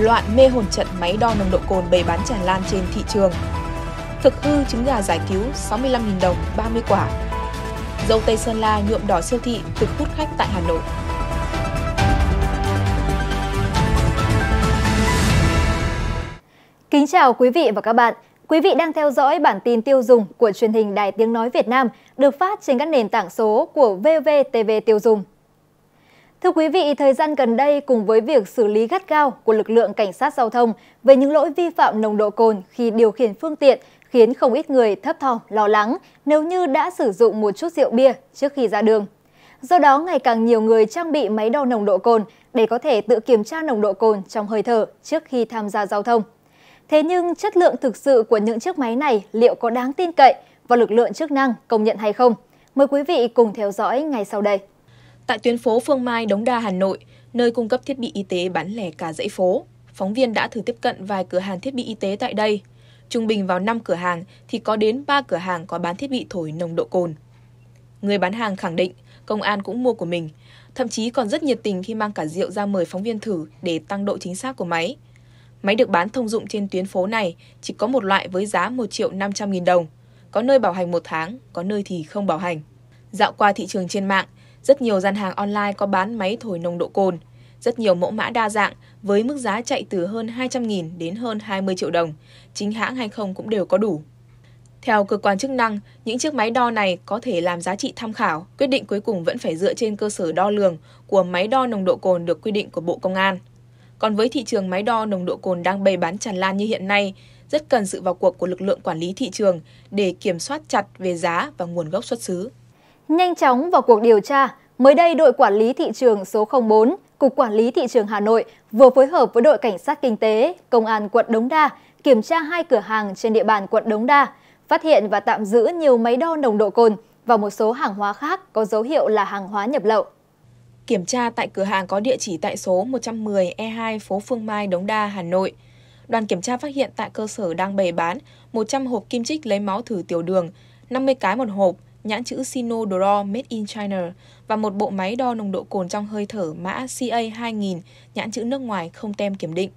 loạn mê hồn trận máy đo nồng độ cồn bày bán tràn lan trên thị trường. Thực hư trứng gà giải cứu 65.000 đồng 30 quả. Dâu Tây Sơn La nhuộm đỏ siêu thị thực hút khách tại Hà Nội. Kính chào quý vị và các bạn. Quý vị đang theo dõi bản tin tiêu dùng của truyền hình Đài Tiếng Nói Việt Nam được phát trên các nền tảng số của VVTV Tiêu Dùng. Thưa quý vị, thời gian gần đây cùng với việc xử lý gắt gao của lực lượng cảnh sát giao thông về những lỗi vi phạm nồng độ cồn khi điều khiển phương tiện khiến không ít người thấp thỏm lo lắng nếu như đã sử dụng một chút rượu bia trước khi ra đường. Do đó, ngày càng nhiều người trang bị máy đo nồng độ cồn để có thể tự kiểm tra nồng độ cồn trong hơi thở trước khi tham gia giao thông. Thế nhưng chất lượng thực sự của những chiếc máy này liệu có đáng tin cậy và lực lượng chức năng công nhận hay không? Mời quý vị cùng theo dõi ngay sau đây. Tại tuyến phố Phương Mai, Đống Đa, Hà Nội, nơi cung cấp thiết bị y tế bán lẻ cả dãy phố, phóng viên đã thử tiếp cận vài cửa hàng thiết bị y tế tại đây. Trung bình vào 5 cửa hàng thì có đến 3 cửa hàng có bán thiết bị thổi nồng độ cồn. Người bán hàng khẳng định công an cũng mua của mình, thậm chí còn rất nhiệt tình khi mang cả rượu ra mời phóng viên thử để tăng độ chính xác của máy. Máy được bán thông dụng trên tuyến phố này chỉ có một loại với giá 1 triệu 500 nghìn đồng. Có nơi bảo hành một tháng, có nơi thì không bảo hành. Dạo qua thị trường trên mạng, rất nhiều gian hàng online có bán máy thổi nồng độ cồn, rất nhiều mẫu mã đa dạng với mức giá chạy từ hơn 200.000 đến hơn 20 triệu đồng, chính hãng hay không cũng đều có đủ. Theo cơ quan chức năng, những chiếc máy đo này có thể làm giá trị tham khảo, quyết định cuối cùng vẫn phải dựa trên cơ sở đo lường của máy đo nồng độ cồn được quy định của Bộ Công an. Còn với thị trường máy đo nồng độ cồn đang bày bán tràn lan như hiện nay, rất cần sự vào cuộc của lực lượng quản lý thị trường để kiểm soát chặt về giá và nguồn gốc xuất xứ. Nhanh chóng vào cuộc điều tra, mới đây đội quản lý thị trường số 04, Cục Quản lý Thị trường Hà Nội vừa phối hợp với đội Cảnh sát Kinh tế, Công an quận Đống Đa kiểm tra hai cửa hàng trên địa bàn quận Đống Đa, phát hiện và tạm giữ nhiều máy đo nồng độ cồn và một số hàng hóa khác có dấu hiệu là hàng hóa nhập lậu. Kiểm tra tại cửa hàng có địa chỉ tại số 110 E2 phố Phương Mai, Đống Đa, Hà Nội. Đoàn kiểm tra phát hiện tại cơ sở đang bày bán 100 hộp kim chích lấy máu thử tiểu đường, 50 cái một hộp, nhãn chữ Sino Draw Made in China và một bộ máy đo nồng độ cồn trong hơi thở mã CA2000 nhãn chữ nước ngoài không tem kiểm định.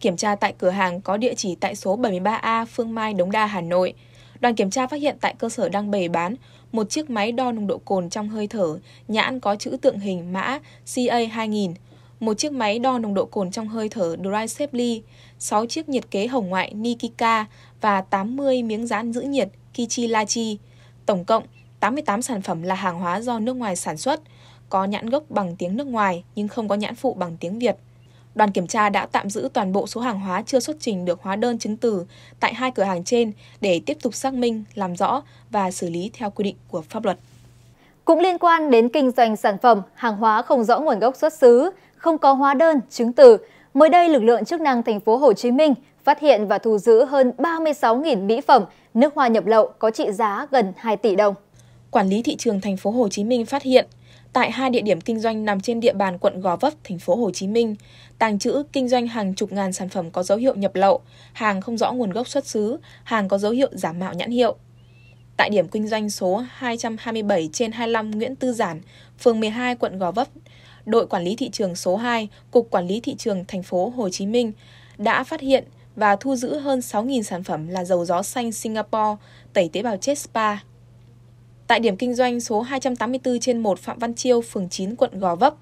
Kiểm tra tại cửa hàng có địa chỉ tại số 73A Phương Mai Đống Đa Hà Nội. Đoàn kiểm tra phát hiện tại cơ sở đang bày bán một chiếc máy đo nồng độ cồn trong hơi thở nhãn có chữ tượng hình mã CA2000 một chiếc máy đo nồng độ cồn trong hơi thở Dry Safely, 6 chiếc nhiệt kế hồng ngoại Nikika và 80 miếng dán giữ nhiệt Kichilachi. Tổng cộng 88 sản phẩm là hàng hóa do nước ngoài sản xuất, có nhãn gốc bằng tiếng nước ngoài nhưng không có nhãn phụ bằng tiếng Việt. Đoàn kiểm tra đã tạm giữ toàn bộ số hàng hóa chưa xuất trình được hóa đơn chứng từ tại hai cửa hàng trên để tiếp tục xác minh, làm rõ và xử lý theo quy định của pháp luật. Cũng liên quan đến kinh doanh sản phẩm, hàng hóa không rõ nguồn gốc xuất xứ, không có hóa đơn, chứng từ, mới đây lực lượng chức năng thành phố Hồ Chí Minh phát hiện và thu giữ hơn 36.000 mỹ phẩm nước hoa nhập lậu có trị giá gần 2 tỷ đồng. Quản lý thị trường thành phố Hồ Chí Minh phát hiện tại hai địa điểm kinh doanh nằm trên địa bàn quận Gò Vấp, thành phố Hồ Chí Minh, tàng trữ kinh doanh hàng chục ngàn sản phẩm có dấu hiệu nhập lậu, hàng không rõ nguồn gốc xuất xứ, hàng có dấu hiệu giả mạo nhãn hiệu. Tại điểm kinh doanh số 227 trên 25 Nguyễn Tư Giản, phường 12 quận Gò Vấp, đội quản lý thị trường số 2, cục quản lý thị trường thành phố Hồ Chí Minh đã phát hiện và thu giữ hơn 6.000 sản phẩm là dầu gió xanh Singapore, tẩy tế bào chết spa, Tại điểm kinh doanh số 284 trên 1 Phạm Văn Chiêu, phường 9, quận Gò Vấp,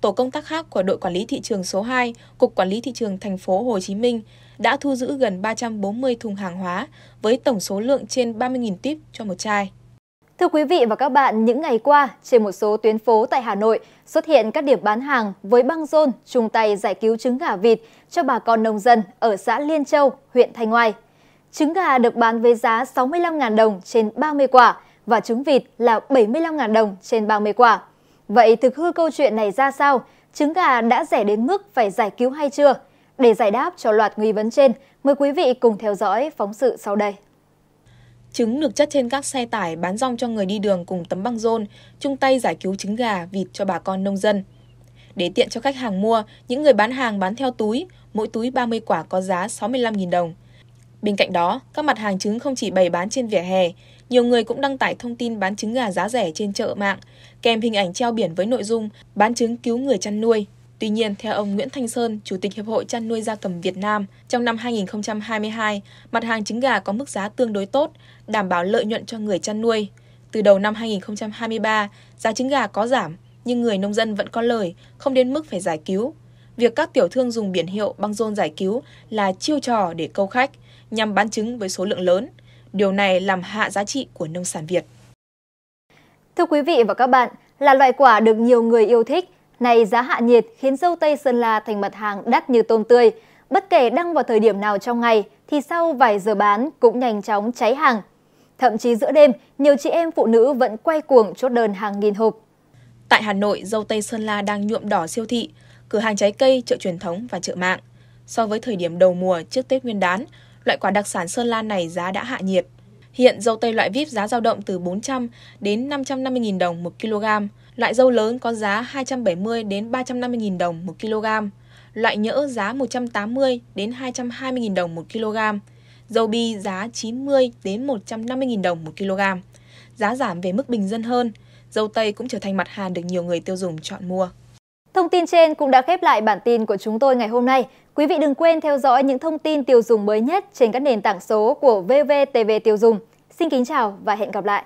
tổ công tác khác của đội quản lý thị trường số 2, Cục Quản lý thị trường thành phố Hồ Chí Minh đã thu giữ gần 340 thùng hàng hóa với tổng số lượng trên 30.000 típ cho một chai. Thưa quý vị và các bạn, những ngày qua, trên một số tuyến phố tại Hà Nội xuất hiện các điểm bán hàng với băng rôn chung tay giải cứu trứng gà vịt cho bà con nông dân ở xã Liên Châu, huyện Thanh Oai. Trứng gà được bán với giá 65.000 đồng trên 30 quả, và trứng vịt là 75.000 đồng trên 30 quả. Vậy thực hư câu chuyện này ra sao? Trứng gà đã rẻ đến mức phải giải cứu hay chưa? Để giải đáp cho loạt nghi vấn trên, mời quý vị cùng theo dõi phóng sự sau đây. Trứng được chất trên các xe tải bán rong cho người đi đường cùng tấm băng rôn, chung tay giải cứu trứng gà, vịt cho bà con nông dân. Để tiện cho khách hàng mua, những người bán hàng bán theo túi, mỗi túi 30 quả có giá 65.000 đồng. Bên cạnh đó, các mặt hàng trứng không chỉ bày bán trên vỉa hè, nhiều người cũng đăng tải thông tin bán trứng gà giá rẻ trên chợ mạng, kèm hình ảnh treo biển với nội dung bán trứng cứu người chăn nuôi. Tuy nhiên, theo ông Nguyễn Thanh Sơn, Chủ tịch Hiệp hội Chăn nuôi gia cầm Việt Nam, trong năm 2022, mặt hàng trứng gà có mức giá tương đối tốt, đảm bảo lợi nhuận cho người chăn nuôi. Từ đầu năm 2023, giá trứng gà có giảm, nhưng người nông dân vẫn có lời, không đến mức phải giải cứu. Việc các tiểu thương dùng biển hiệu băng rôn giải cứu là chiêu trò để câu khách, nhằm bán trứng với số lượng lớn – Điều này làm hạ giá trị của nông sản Việt. Thưa quý vị và các bạn, là loại quả được nhiều người yêu thích, này giá hạ nhiệt khiến dâu tây Sơn La thành mặt hàng đắt như tôm tươi. Bất kể đăng vào thời điểm nào trong ngày thì sau vài giờ bán cũng nhanh chóng cháy hàng. Thậm chí giữa đêm, nhiều chị em phụ nữ vẫn quay cuồng chốt đơn hàng nghìn hộp. Tại Hà Nội, dâu tây Sơn La đang nhuộm đỏ siêu thị, cửa hàng trái cây, chợ truyền thống và chợ mạng. So với thời điểm đầu mùa trước Tết Nguyên đán, loại quả đặc sản Sơn La này giá đã hạ nhiệt. Hiện dâu tây loại vip giá dao động từ 400 đến 550.000 đồng 1 kg, loại dâu lớn có giá 270 đến 350.000 đồng 1 kg, loại nhỡ giá 180 đến 220.000 đồng 1 kg, dâu bi giá 90 đến 150.000 đồng 1 kg. Giá giảm về mức bình dân hơn, dâu tây cũng trở thành mặt hàng được nhiều người tiêu dùng chọn mua. Thông tin trên cũng đã khép lại bản tin của chúng tôi ngày hôm nay. Quý vị đừng quên theo dõi những thông tin tiêu dùng mới nhất trên các nền tảng số của VVTV Tiêu Dùng. Xin kính chào và hẹn gặp lại!